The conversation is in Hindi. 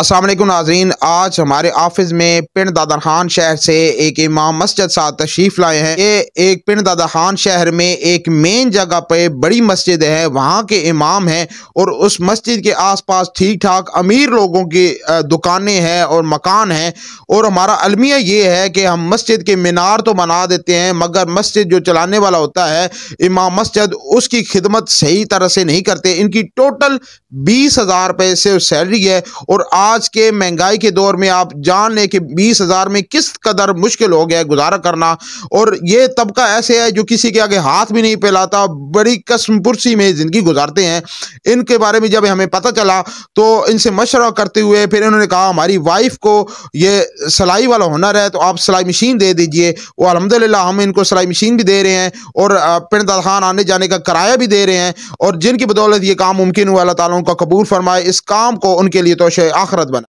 असलम नाजरीन आज हमारे ऑफिस में पिंड दादा खान शहर से एक इमाम मस्जिद साथ तशरीफ़ लाए हैं ये एक पिंड दादा खान शहर में एक मेन जगह पे बड़ी मस्जिद है वहाँ के इमाम हैं और उस मस्जिद के आसपास ठीक ठाक अमीर लोगों की दुकानें हैं और मकान हैं और हमारा अलमिया ये है कि हम मस्जिद के मीनार तो बना देते हैं मगर मस्जिद जो चलाने वाला होता है इमाम मस्जिद उसकी खिदमत सही तरह से नहीं करते इनकी टोटल बीस हज़ार रुपये से सैलरी है और आप आज के महंगाई के दौर में आप जान लें कि बीस हज़ार में किस कदर मुश्किल हो गया है गुजारा करना और ये तबका ऐसे है जो किसी के आगे हाथ भी नहीं फैलाता बड़ी पुरसी में ज़िंदगी गुजारते हैं इनके बारे में जब हमें पता चला तो इनसे मशवरा करते हुए फिर इन्होंने कहा हमारी वाइफ को ये सिलाई वाला हुनर है तो आप सिलाई मशीन दे दीजिए वो अलहमदिल्ला हम इनको सिलाई मशीन भी दे रहे हैं और पिंड खान आने जाने का किराया भी दे रहे हैं और जिनकी बदौलत ये काम मुमकिन हुआ अल्लाह ताला उनका कबूल फरमाए इस काम को उनके लिए तोशे आखिर تخرج بنا